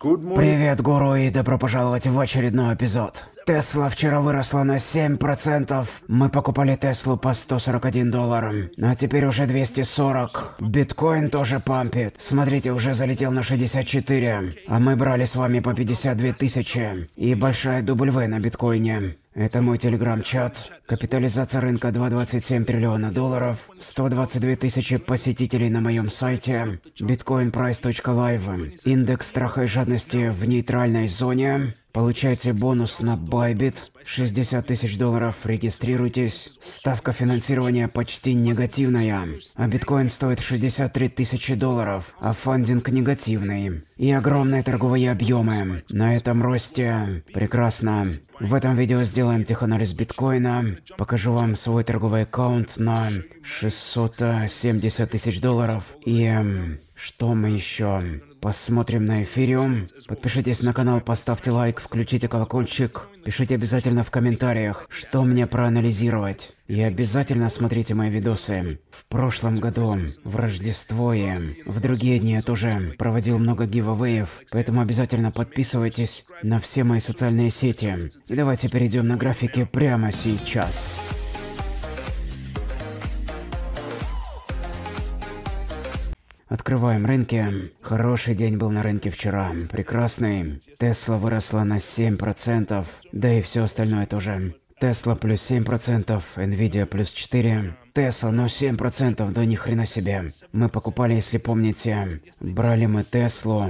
Привет, гуру, и добро пожаловать в очередной эпизод. Тесла вчера выросла на 7%. Мы покупали Теслу по 141 доллар, а теперь уже 240. Биткоин тоже пампит. Смотрите, уже залетел на 64, а мы брали с вами по 52 тысячи. И большая W на биткоине. Это мой телеграм-чат. Капитализация рынка 2,27 триллиона долларов. 122 тысячи посетителей на моем сайте. bitcoinprice.live. Индекс страха и жадности в нейтральной зоне. Получайте бонус на Bybit. 60 тысяч долларов. Регистрируйтесь. Ставка финансирования почти негативная. А биткоин стоит 63 тысячи долларов. А фандинг негативный. И огромные торговые объемы. На этом росте прекрасно. В этом видео сделаем теханализ биткоина. Покажу вам свой торговый аккаунт на 670 тысяч долларов. И эм, что мы еще? Посмотрим на эфириум. Подпишитесь на канал, поставьте лайк, включите колокольчик. Пишите обязательно в комментариях, что мне проанализировать. И обязательно смотрите мои видосы. В прошлом году, в Рождество и в другие дни я тоже проводил много гивовеев, поэтому обязательно подписывайтесь на все мои социальные сети. И давайте перейдем на графики прямо сейчас. Открываем рынки. Хороший день был на рынке вчера. Прекрасный. Тесла выросла на 7%. Да и все остальное тоже. Тесла плюс 7%, Nvidia плюс 4%. Тесла, но 7%, да ни хрена себе. Мы покупали, если помните, брали мы Теслу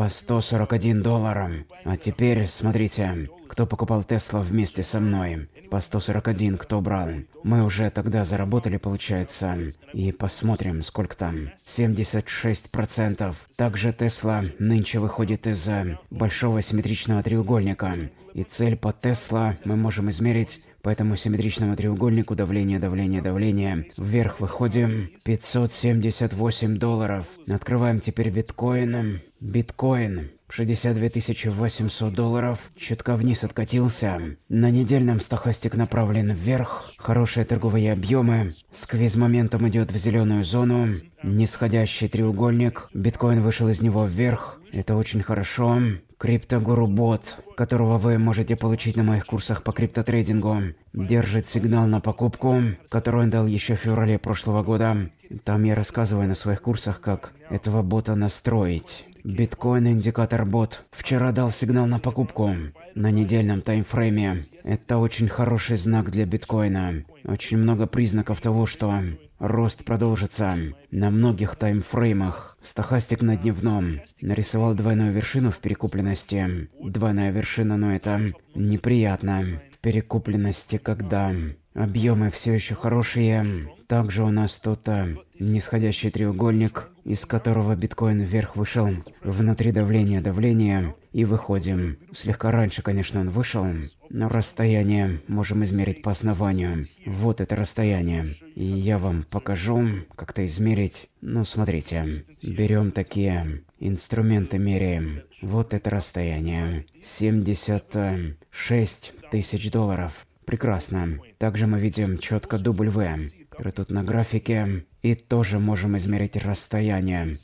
по 141 долларам, А теперь смотрите, кто покупал Тесла вместе со мной. По 141 кто брал. Мы уже тогда заработали, получается. И посмотрим, сколько там. 76%. Также Тесла нынче выходит из большого симметричного треугольника. И цель по Тесла мы можем измерить по этому симметричному треугольнику давление, давление, давление. Вверх выходим 578 долларов. Открываем теперь биткоином Биткоин 62 800 долларов. Чутка вниз откатился. На недельном стахастик направлен вверх. Хорошие торговые объемы. Сквиз моментом идет в зеленую зону. Нисходящий треугольник. Биткоин вышел из него вверх. Это очень хорошо. Криптогуру-бот, которого вы можете получить на моих курсах по криптотрейдингу, держит сигнал на покупку, который он дал еще в феврале прошлого года. Там я рассказываю на своих курсах, как этого бота настроить. Биткоин-индикатор-бот вчера дал сигнал на покупку на недельном таймфрейме. Это очень хороший знак для биткоина. Очень много признаков того, что рост продолжится. На многих таймфреймах Стохастик на дневном нарисовал двойную вершину в перекупленности. Двойная вершина, но это неприятно. В перекупленности, когда объемы все еще хорошие. Также у нас тут э, нисходящий треугольник, из которого биткоин вверх вышел внутри давления давления и выходим. Слегка раньше, конечно, он вышел, но расстояние можем измерить по основанию. Вот это расстояние. И я вам покажу, как это измерить. Ну, смотрите. Берем такие инструменты меряем. Вот это расстояние. 76 тысяч долларов. Прекрасно. Также мы видим четко дубль В, который тут на графике. И тоже можем измерить расстояние.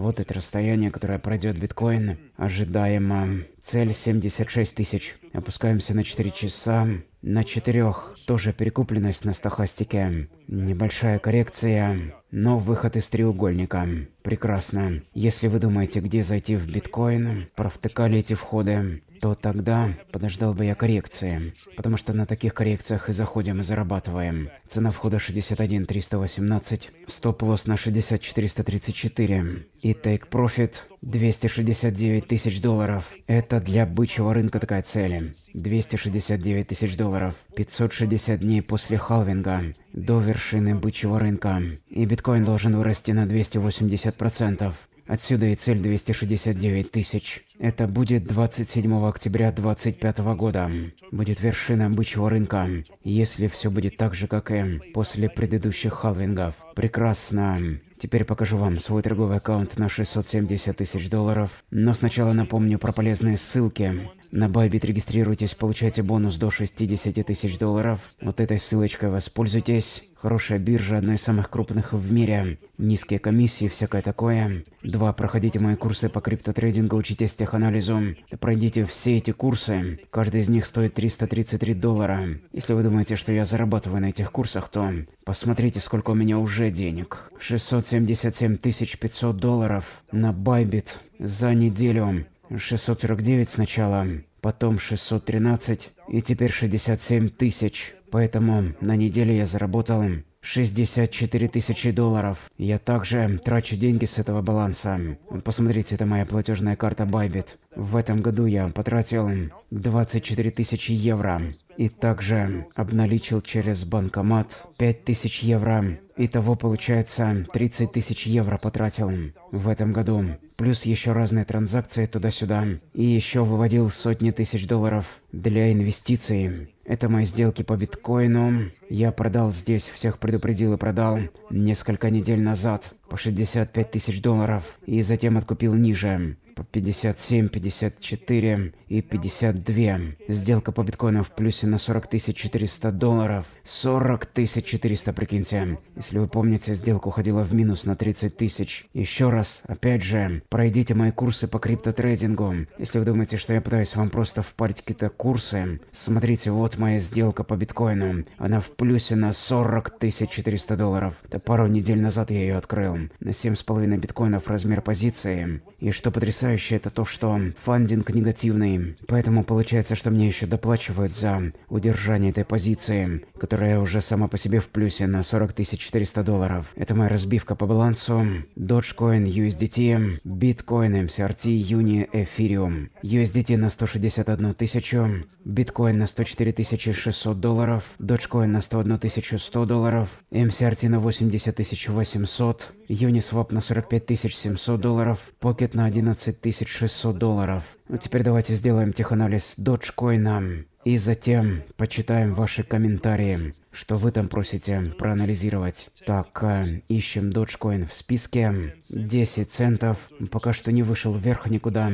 Вот это расстояние, которое пройдет биткоин. Ожидаемо. Цель 76 тысяч. Опускаемся на 4 часа. На 4. Тоже перекупленность на стахастике. Небольшая коррекция. Но выход из треугольника. Прекрасно. Если вы думаете, где зайти в биткоин, провтыкали эти входы, то тогда подождал бы я коррекции. Потому что на таких коррекциях и заходим, и зарабатываем. Цена входа 61 318, стоп-лосс на 60 434 и тейк-профит 269 тысяч долларов. Это для бычьего рынка такая цель. 269 тысяч долларов. 560 дней после халвинга до вершины бычьего рынка. И биткоин должен вырасти на 280%. Отсюда и цель 269 тысяч. Это будет 27 октября 2025 года. Будет вершина бычьего рынка. Если все будет так же, как и после предыдущих халвингов. Прекрасно. Теперь покажу вам свой торговый аккаунт на 670 тысяч долларов. Но сначала напомню про полезные ссылки. На Байбит регистрируйтесь, получайте бонус до 60 тысяч долларов. Вот этой ссылочкой воспользуйтесь. Хорошая биржа, одна из самых крупных в мире. Низкие комиссии, всякое такое. Два, проходите мои курсы по криптотрейдингу, учитесь теханализу. Пройдите все эти курсы. Каждый из них стоит 333 доллара. Если вы думаете, что я зарабатываю на этих курсах, то посмотрите, сколько у меня уже денег. 677 500 долларов на Байбит за неделю. 649 сначала, потом 613 и теперь 67 тысяч. Поэтому на неделе я заработал 64 тысячи долларов. Я также трачу деньги с этого баланса. Посмотрите, это моя платежная карта Bybit. В этом году я потратил 24 тысячи евро. И также обналичил через банкомат 5 тысяч евро. Итого получается 30 тысяч евро потратил в этом году. Плюс еще разные транзакции туда-сюда. И еще выводил сотни тысяч долларов для инвестиций. Это мои сделки по биткоину. Я продал здесь, всех предупредил и продал несколько недель назад по 65 тысяч долларов. И затем откупил ниже по 57, 54 и 52. Сделка по биткоину в плюсе на 40 400 долларов. 40 400, прикиньте. Если вы помните, сделка уходила в минус на 30 тысяч. Еще раз, опять же, пройдите мои курсы по криптотрейдингу. Если вы думаете, что я пытаюсь вам просто впарить какие-то курсы, смотрите, вот моя сделка по биткоину. Она в плюсе на 40 400 долларов. Это пару недель назад я ее открыл. На 7,5 биткоинов размер позиции. И что потрясающе, это то, что фандинг негативный Поэтому получается, что мне еще доплачивают за удержание этой позиции, которая уже сама по себе в плюсе на 40 400 долларов. Это моя разбивка по балансу. Dogecoin, USDT, Биткоин, MCRT, Uni, Ethereum. USDT на 161 тысячу, биткоин на 104 600 долларов, доджкоин на 101 100 долларов, MCRT на 80 800, Uniswap на 45 700 долларов, Pocket на 11 600 долларов. Ну, теперь давайте сделаем теханализ доджкоина. И затем почитаем ваши комментарии, что вы там просите проанализировать. Так, э, ищем Dogecoin в списке. 10 центов. Пока что не вышел вверх никуда.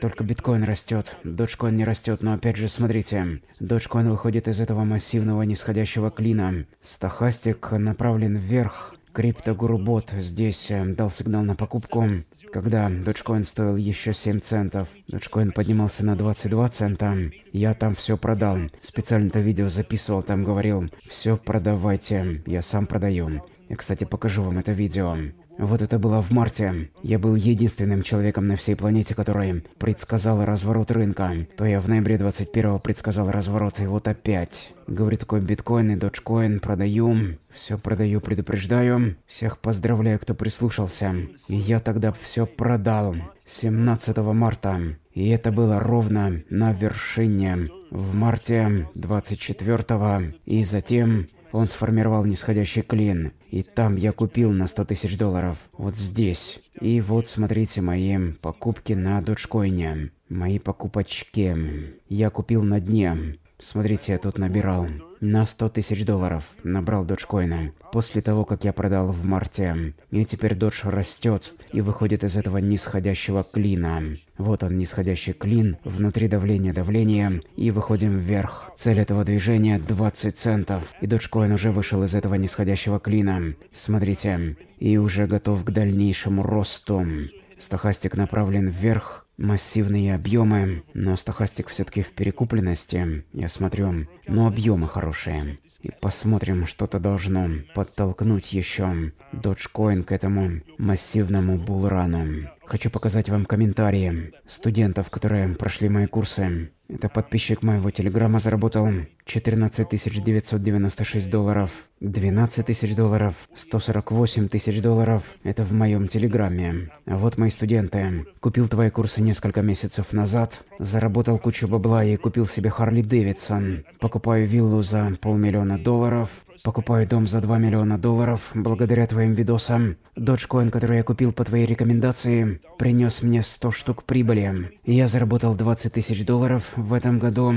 Только биткоин растет, доджкоин не растет, но опять же, смотрите, доджкоин выходит из этого массивного нисходящего клина. Стахастик направлен вверх, Криптогурубот здесь э, дал сигнал на покупку, когда Dogecoin стоил еще 7 центов. Dogecoin поднимался на 22 цента. Я там все продал. специально это видео записывал, там говорил, все продавайте, я сам продаю. Я, кстати, покажу вам это видео. Вот это было в марте. Я был единственным человеком на всей планете, который предсказал разворот рынка. То я в ноябре 21 предсказал разворот, и вот опять. Говорит, такой биткоин и доджкоин, продаю. Все продаю, предупреждаю. Всех поздравляю, кто прислушался. И я тогда все продал. 17 марта. И это было ровно на вершине в марте 24 и затем он сформировал нисходящий клин. И там я купил на 100 тысяч долларов. Вот здесь. И вот смотрите мои покупки на доджкоине. Мои покупочки. Я купил на дне. Смотрите, я тут набирал на 100 тысяч долларов, набрал доджкоина. После того, как я продал в марте. И теперь додж растет и выходит из этого нисходящего клина. Вот он, нисходящий клин, внутри давления давления, и выходим вверх. Цель этого движения 20 центов. И доджкоин уже вышел из этого нисходящего клина. Смотрите. И уже готов к дальнейшему росту. Стохастик направлен вверх, массивные объемы, но стохастик все-таки в перекупленности, я смотрю, но объемы хорошие. И посмотрим, что-то должно подтолкнуть еще доджкоин к этому массивному булрану. Хочу показать вам комментарии студентов, которые прошли мои курсы. Это подписчик моего телеграма заработал 14 996 долларов, 12 тысяч долларов, 148 тысяч долларов. Это в моем телеграмме. вот мои студенты. Купил твои курсы несколько месяцев назад, заработал кучу бабла и купил себе Харли Дэвидсон. Покупаю виллу за полмиллиона долларов, Покупаю дом за 2 миллиона долларов благодаря твоим видосам. Доджкоин, который я купил по твоей рекомендации, принес мне 100 штук прибыли. Я заработал 20 тысяч долларов в этом году.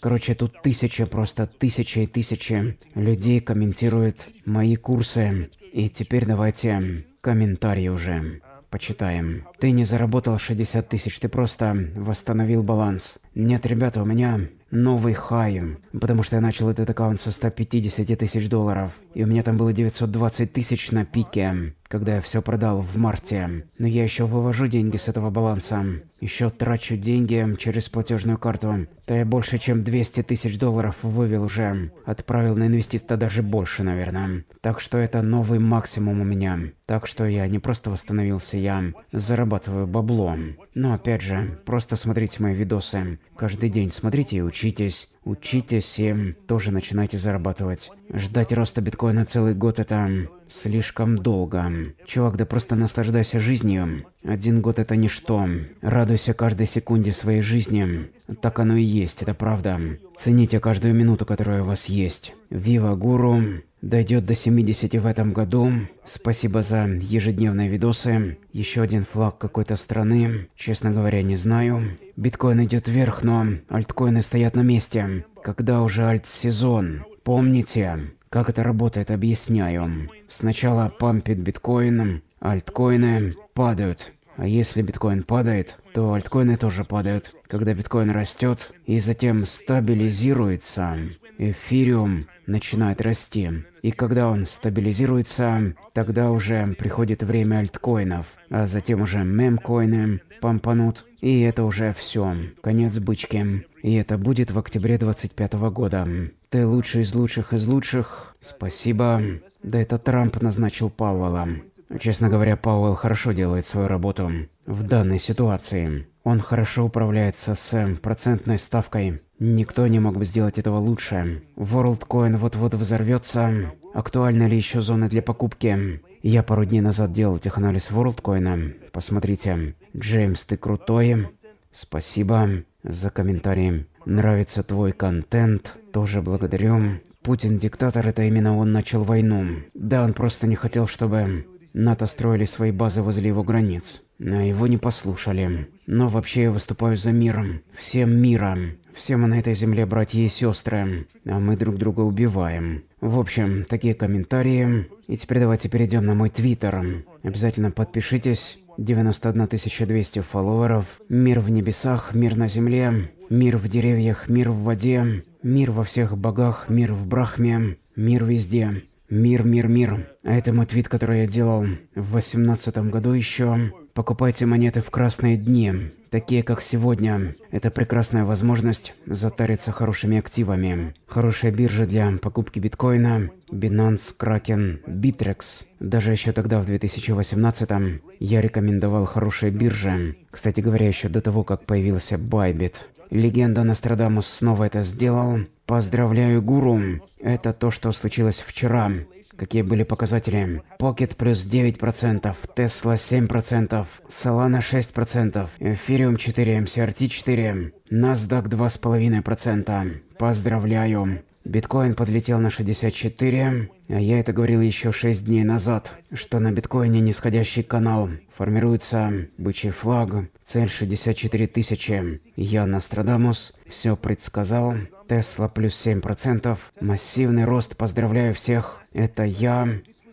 Короче, тут тысячи, просто тысячи и тысячи людей комментируют мои курсы. И теперь давайте комментарии уже почитаем. Ты не заработал 60 тысяч, ты просто восстановил баланс. Нет, ребята, у меня новый хайм, потому что я начал этот аккаунт со 150 тысяч долларов, и у меня там было 920 тысяч на пике, когда я все продал в марте. Но я еще вывожу деньги с этого баланса, еще трачу деньги через платежную карту. Да я больше чем 200 тысяч долларов вывел уже, отправил на инвестиции даже больше, наверное. Так что это новый максимум у меня. Так что я не просто восстановился, я зарабатываю бабло. Но опять же, просто смотрите мои видосы каждый день смотрите и учитесь. Учитесь и тоже начинайте зарабатывать. Ждать роста биткоина целый год это слишком долго. Чувак, да просто наслаждайся жизнью. Один год это ничто. Радуйся каждой секунде своей жизни. Так оно и есть, это правда. Цените каждую минуту, которая у вас есть. Вива Гуру дойдет до 70 в этом году. Спасибо за ежедневные видосы. Еще один флаг какой-то страны. Честно говоря, не знаю. Биткоин идет вверх, но альткоины стоят на месте когда уже альт-сезон? Помните, как это работает, объясняю. Сначала пампит биткоином, альткоины падают. А если биткоин падает, то альткоины тоже падают. Когда биткоин растет и затем стабилизируется, эфириум начинает расти. И когда он стабилизируется, тогда уже приходит время альткоинов, а затем уже мемкоины помпанут, и это уже все. Конец бычки. И это будет в октябре 25 -го года. Ты лучший из лучших из лучших. Спасибо. Да это Трамп назначил Пауэлла. Честно говоря, Пауэлл хорошо делает свою работу в данной ситуации. Он хорошо управляется с процентной ставкой. Никто не мог бы сделать этого лучше. WorldCoin вот-вот взорвется. Актуальны ли еще зоны для покупки? Я пару дней назад делал теханализ WorldCoin. Посмотрите. Джеймс, ты крутой. Спасибо за комментарии. Нравится твой контент, тоже благодарю. Путин диктатор, это именно он начал войну. Да, он просто не хотел, чтобы НАТО строили свои базы возле его границ. Но его не послушали. Но вообще я выступаю за мир. Всем мира. Все мы на этой земле братья и сестры. А мы друг друга убиваем. В общем, такие комментарии. И теперь давайте перейдем на мой твиттер. Обязательно подпишитесь. 91 200 фолловеров. Мир в небесах, мир на земле, мир в деревьях, мир в воде, мир во всех богах, мир в Брахме, мир везде. Мир, мир, мир. А это мой твит, который я делал в восемнадцатом году еще. Покупайте монеты в красные дни, такие как сегодня. Это прекрасная возможность затариться хорошими активами. Хорошая биржа для покупки биткоина, Binance, Kraken, Bittrex. Даже еще тогда, в 2018-м, я рекомендовал хорошие биржи. Кстати говоря, еще до того, как появился Bybit. Легенда Нострадамус снова это сделал. Поздравляю, гуру. Это то, что случилось вчера. Какие были показатели? Pocket плюс 9%, Tesla 7%, Solana 6%, Ethereum 4, MCRT 4, NASDAQ 2,5%. Поздравляю. Биткоин подлетел на 64, а я это говорил еще 6 дней назад, что на биткоине нисходящий канал, формируется бычий флаг, цель 64 тысячи. Я Нострадамус все предсказал, Тесла плюс 7%. Массивный рост, поздравляю всех. Это я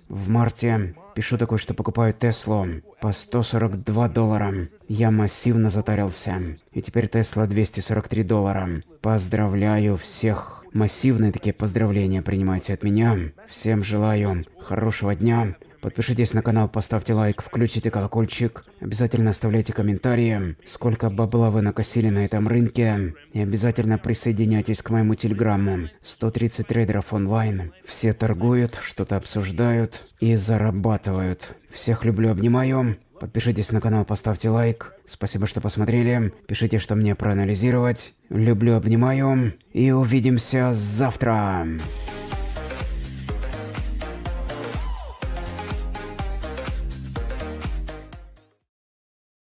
в марте пишу такое, что покупаю Теслу по 142 доллара. Я массивно затарился. И теперь Тесла 243 доллара. Поздравляю всех. Массивные такие поздравления принимайте от меня. Всем желаю хорошего дня Подпишитесь на канал, поставьте лайк, включите колокольчик. Обязательно оставляйте комментарии, сколько бабла вы накосили на этом рынке. И обязательно присоединяйтесь к моему телеграмму. 130 трейдеров онлайн. Все торгуют, что-то обсуждают и зарабатывают. Всех люблю, обнимаю. Подпишитесь на канал, поставьте лайк. Спасибо, что посмотрели. Пишите, что мне проанализировать. Люблю, обнимаю. И увидимся завтра.